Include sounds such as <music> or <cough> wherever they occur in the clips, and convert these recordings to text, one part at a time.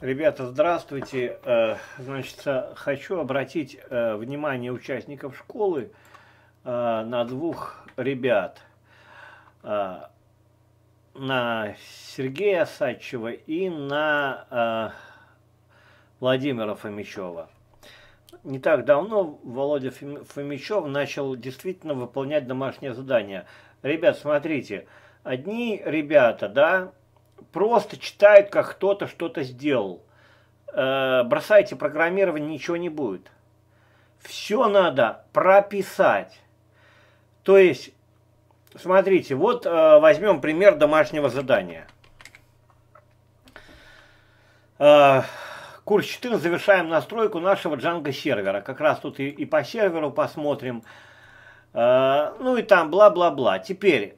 Ребята, здравствуйте. Э, значит, э, хочу обратить э, внимание участников школы на двух ребят. На Сергея Садчева и на Владимира Фомичева. Не так давно Володя Фомичев начал действительно выполнять домашнее задание. Ребят, смотрите, одни ребята, да, просто читают, как кто-то что-то сделал. Э, бросайте программирование, ничего не будет. Все надо прописать. То есть, смотрите, вот э, возьмем пример домашнего задания. Э, курс 14 завершаем настройку нашего Django сервера. Как раз тут и, по серверу посмотрим. ну и там бла-бла-бла. Теперь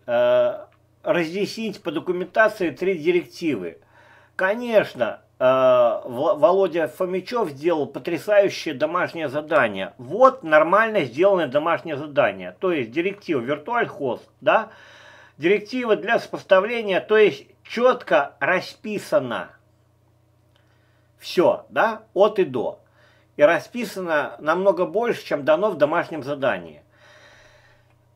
разъяснить по документации три директивы. Конечно, э, Володя Фомичев сделал потрясающее домашнее задание. Вот нормально сделанное домашнее задание. То есть директива Virtual Host, да? Директива для сопоставления, то есть четко расписано все, да, от и до. И расписано намного больше, чем дано в домашнем задании.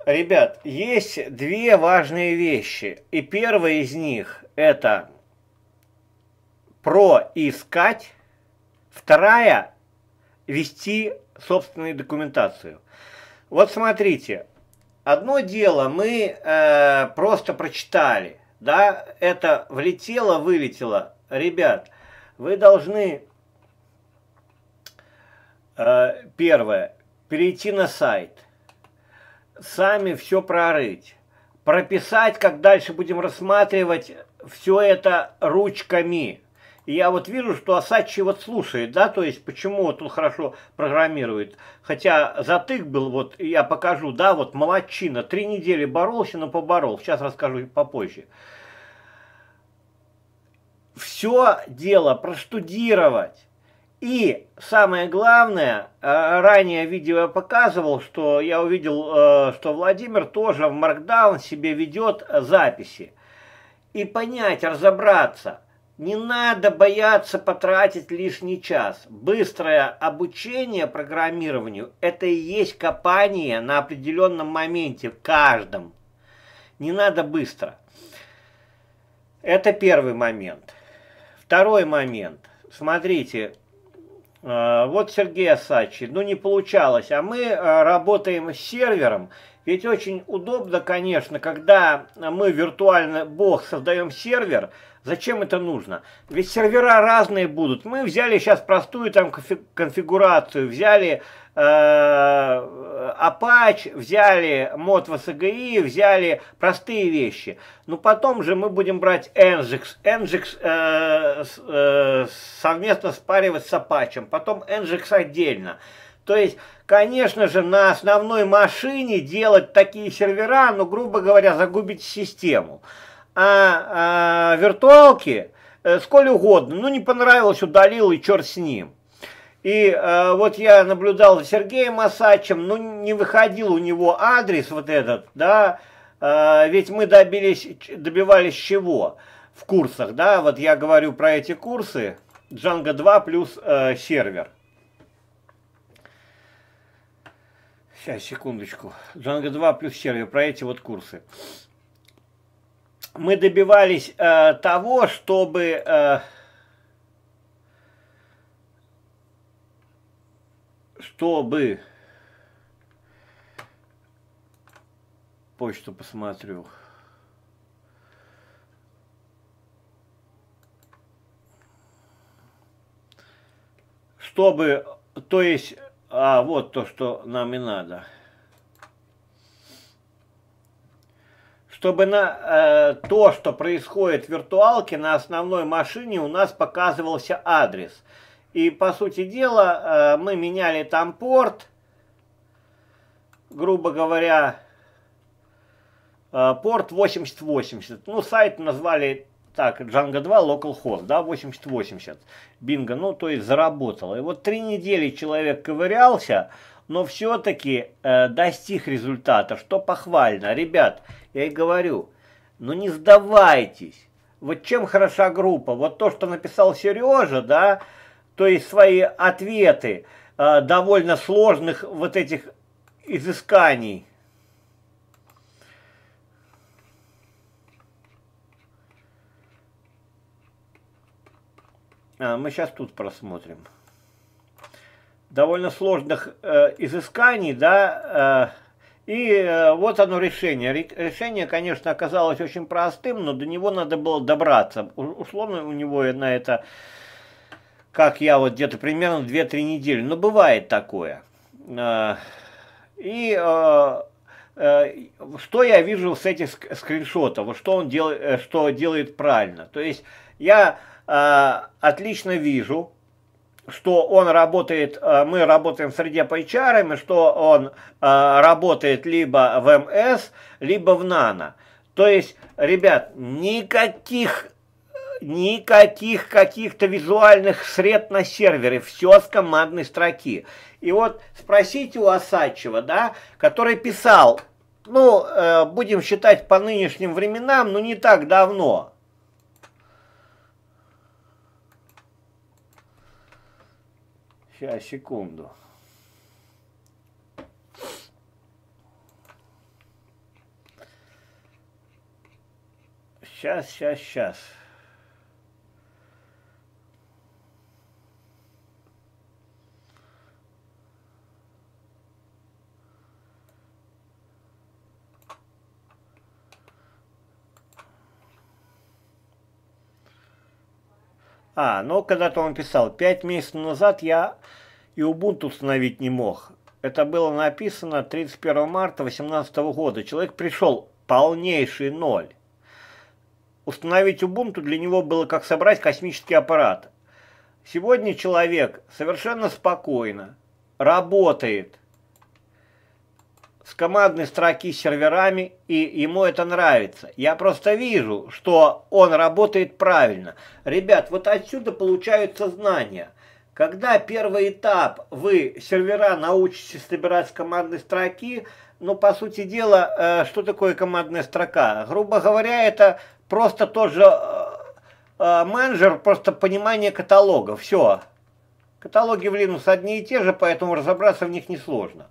Ребят, есть две важные вещи. И первая из них это проискать. Вторая – вести собственную документацию. Вот смотрите, одно дело мы э, просто прочитали, да, это влетело, вылетело. Ребят, вы должны, э, первое, перейти на сайт сами все прорыть. Прописать, как дальше будем рассматривать, все это ручками. И я вот вижу, что Асачи вот слушает, да, то есть почему вот он хорошо программирует. Хотя затык был, вот я покажу, да, вот молодчина, три недели боролся, но поборол. Сейчас расскажу попозже. Все дело простудировать. И самое главное, э, ранее видео показывал, что я увидел, э, что Владимир тоже в Markdown себе ведет записи. И понять, разобраться, не надо бояться потратить лишний час. Быстрое обучение программированию – это и есть копание на определенном моменте, в каждом. Не надо быстро. Это первый момент. Второй момент. Смотрите, а, вот Сергей Асачи, ну не получалось, а мы а, работаем с сервером, ведь очень удобно, конечно, когда мы виртуально, бог, создаем сервер, Зачем это нужно? Ведь сервера разные будут. Мы взяли сейчас простую там конфигурацию, взяли э, Apache, взяли мод VSGI, взяли простые вещи. Но потом же мы будем брать Nginx, Nginx э, э, совместно спаривать с Apache, потом Nginx отдельно. То есть, конечно же, на основной машине делать такие сервера, ну, грубо говоря, загубить систему а, а виртуалки э, сколь угодно. Ну, не понравилось, удалил и черт с ним. И э, вот я наблюдал за Сергеем Осачем, ну, не выходил у него адрес вот этот, да, э, ведь мы добились, добивались чего в курсах, да, вот я говорю про эти курсы, Django 2 плюс э, сервер. Сейчас, секундочку. Django 2 плюс сервер, про эти вот курсы мы добивались э, того, чтобы... Э, чтобы... Почту посмотрю. Чтобы... То есть... А, вот то, что нам и надо. чтобы на э, то, что происходит в виртуалке, на основной машине у нас показывался адрес. И, по сути дела, э, мы меняли там порт, грубо говоря, э, порт 8080. Ну, сайт назвали так, Django 2, localhost, да, 8080. Бинго, ну, то есть заработало. И вот три недели человек ковырялся, но все-таки э, достиг результата, что похвально. Ребят, я и говорю, ну не сдавайтесь. Вот чем хороша группа? Вот то, что написал Сережа, да, то есть свои ответы э, довольно сложных вот этих изысканий. А, мы сейчас тут просмотрим. Довольно сложных э, изысканий, да, э, и э, вот оно решение. Решение, конечно, оказалось очень простым, но до него надо было добраться. Условно у него на это, как я вот где-то примерно 2-3 недели. Но бывает такое. Э, и э, что я вижу с этих скриншотов, Вот что он делает, что делает правильно. То есть я отлично вижу, что он работает, э, мы работаем в среде по HR, что он э, работает либо в МС, либо в НАНО. То есть, ребят, никаких никаких каких-то визуальных сред на сервере, все с командной строки. И вот спросите у Осадчева, да, который писал, ну, э, будем считать по нынешним временам, но ну, не так давно, Сейчас, секунду. Сейчас, сейчас, сейчас. А, но когда-то он писал, пять месяцев назад я и Ubuntu установить не мог. Это было написано 31 марта 2018 года. Человек пришел полнейший ноль. Установить Ubuntu для него было как собрать космический аппарат. Сегодня человек совершенно спокойно работает – с командной строки с серверами, и ему это нравится. Я просто вижу, что он работает правильно. Ребят, вот отсюда получаются знания. Когда первый этап вы сервера научитесь собирать с командной строки, ну, по сути дела, э, что такое командная строка? Грубо говоря, это просто тот же э, э менеджер, просто понимание каталога, все. Каталоги в Linux одни и те же, поэтому разобраться в них несложно.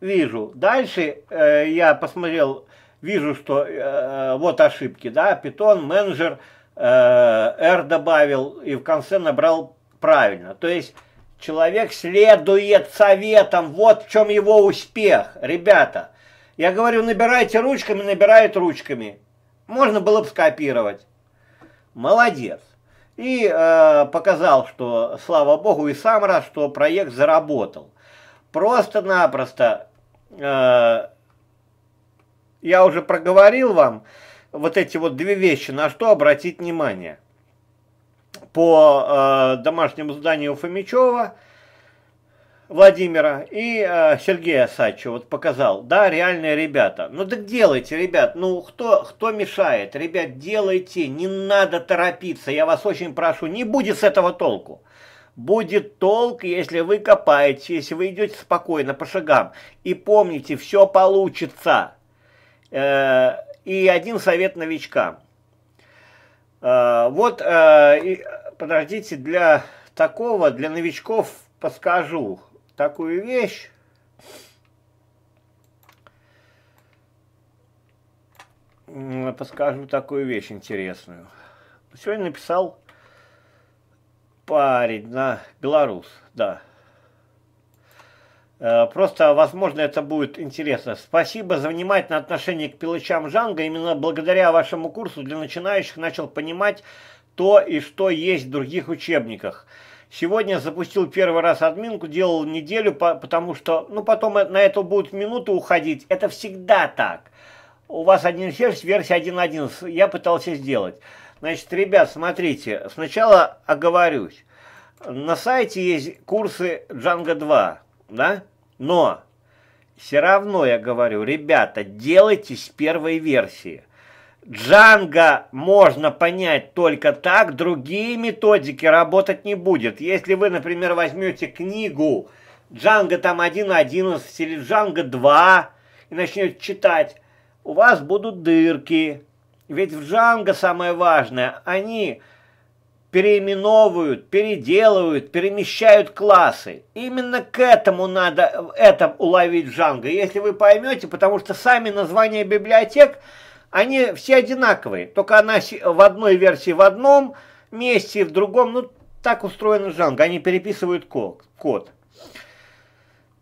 вижу. Дальше э, я посмотрел, вижу, что э, вот ошибки, да, Python менеджер э, R добавил и в конце набрал правильно. То есть человек следует советам, вот в чем его успех, ребята. Я говорю, набирайте ручками, набирает ручками. Можно было бы скопировать. Молодец. И э, показал, что, слава богу, и сам раз, что проект заработал. Просто-напросто Э, я уже проговорил вам вот эти вот две вещи, на что обратить внимание. По э, домашнему заданию Фомичева Владимира и э, Сергея Сачева вот показал. Да, реальные ребята. Ну так делайте, ребят. Ну кто, кто мешает? Ребят, делайте. Не надо торопиться. Я вас очень прошу. Не будет с этого толку. Будет толк, если вы копаете, если вы идете спокойно по шагам. И помните, все получится. Э, и один совет новичкам. Э, вот, э, подождите, для такого, для новичков подскажу такую вещь. Подскажу такую вещь интересную. Сегодня написал парень, на белорус, да. Э, просто, возможно, это будет интересно. Спасибо за внимательное отношение к пилочам жанга. Именно благодаря вашему курсу для начинающих начал понимать то и что есть в других учебниках. Сегодня запустил первый раз админку, делал неделю, потому что, ну, потом на это будут минуты уходить. Это всегда так. У вас один сервис, версия 1.11. Я пытался сделать. Значит, ребят, смотрите, сначала оговорюсь. На сайте есть курсы Django 2, да? Но все равно я говорю, ребята, делайте с первой версии. Джанго можно понять только так, другие методики работать не будет. Если вы, например, возьмете книгу Джанго там 1.11 или Джанго 2 и начнете читать, у вас будут дырки, ведь в Джанго самое важное, они переименовывают, переделывают, перемещают классы. Именно к этому надо это уловить в Джанго, если вы поймете, потому что сами названия библиотек, они все одинаковые, только она в одной версии в одном месте, в другом, ну так устроен Джанго, они переписывают код.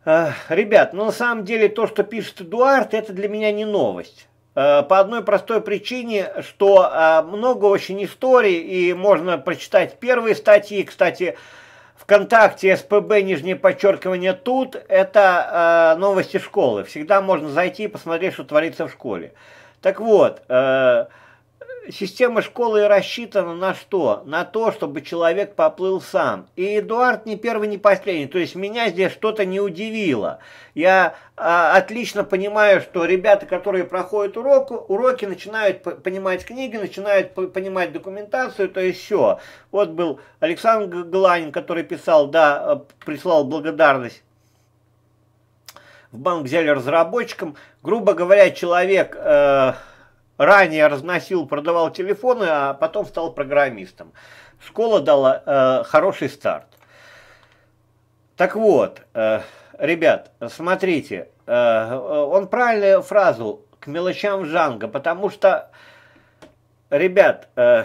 Ребят, ну на самом деле то, что пишет Эдуард, это для меня не новость. Э, по одной простой причине, что э, много очень историй, и можно прочитать первые статьи, кстати, ВКонтакте, СПБ, нижнее подчеркивание тут, это э, новости школы. Всегда можно зайти и посмотреть, что творится в школе. Так вот, э, система школы рассчитана на что? На то, чтобы человек поплыл сам. И Эдуард не первый, не последний. То есть меня здесь что-то не удивило. Я а, отлично понимаю, что ребята, которые проходят урок, уроки, начинают понимать книги, начинают понимать документацию, то есть все. Вот был Александр Гланин, который писал, да, э, прислал благодарность в банк взяли разработчикам. Грубо говоря, человек э, ранее разносил, продавал телефоны, а потом стал программистом. Школа дала э, хороший старт. Так вот, э, ребят, смотрите, э, он правильную фразу к мелочам жанга, потому что, ребят, э,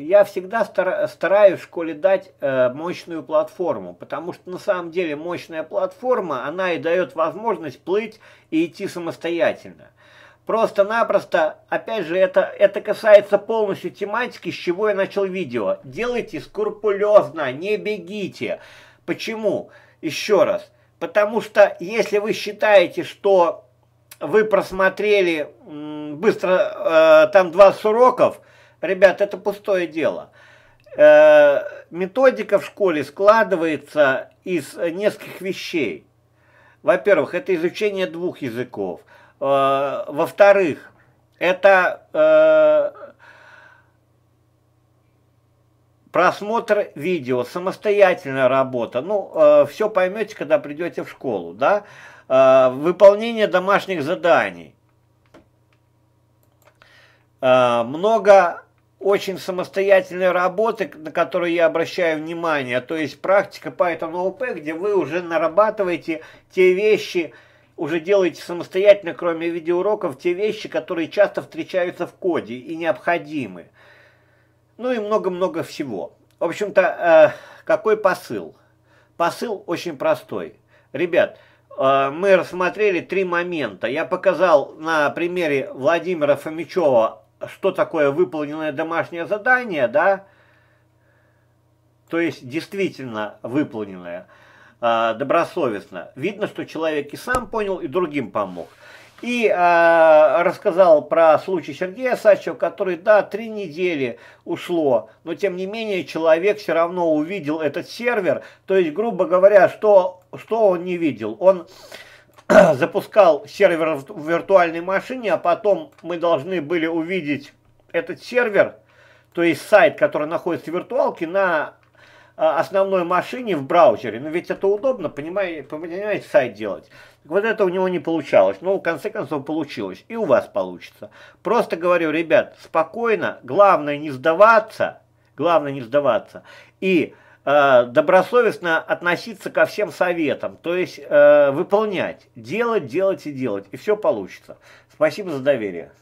я всегда стараюсь в школе дать э, мощную платформу, потому что на самом деле мощная платформа, она и дает возможность плыть и идти самостоятельно. Просто-напросто, опять же, это, это касается полностью тематики, с чего я начал видео. Делайте скрупулезно, не бегите. Почему? Еще раз. Потому что если вы считаете, что вы просмотрели быстро э, там 20 уроков, ребят, это пустое дело. Э, методика в школе складывается из нескольких вещей. Во-первых, это изучение двух языков – Э, во-вторых, это э, просмотр видео, самостоятельная работа. Ну, э, все поймете, когда придете в школу, да? Выполнение домашних заданий. Много очень самостоятельной работы, на которую я обращаю внимание, то есть практика Python OP, где вы уже нарабатываете те вещи, которые уже делаете самостоятельно, кроме видеоуроков, те вещи, которые часто встречаются в коде и необходимы. Ну и много-много всего. В общем-то, э, какой посыл? Посыл очень простой. Ребят, э, мы рассмотрели три момента. Я показал на примере Владимира Фомичева, что такое выполненное домашнее задание, да? То есть действительно выполненное э, добросовестно. Видно, что человек и сам понял, и другим помог. И э, рассказал про случай Сергея Сачева, который, да, три недели ушло, но тем не менее человек все равно увидел этот сервер. То есть, грубо говоря, что, что он не видел? Он <clears throat> запускал сервер в виртуальной машине, а потом мы должны были увидеть этот сервер, то есть сайт, который находится в виртуалке, на Э, основной машине в браузере. Но ну, ведь это удобно, понимаете, понимаете сайт делать. Так вот это у него не получалось. Но ну, в конце концов получилось. И у вас получится. Просто говорю, ребят, спокойно. Главное не сдаваться. Главное не сдаваться. И э, добросовестно относиться ко всем советам. То есть э, выполнять. Делать, делать и делать. И все получится. Спасибо за доверие.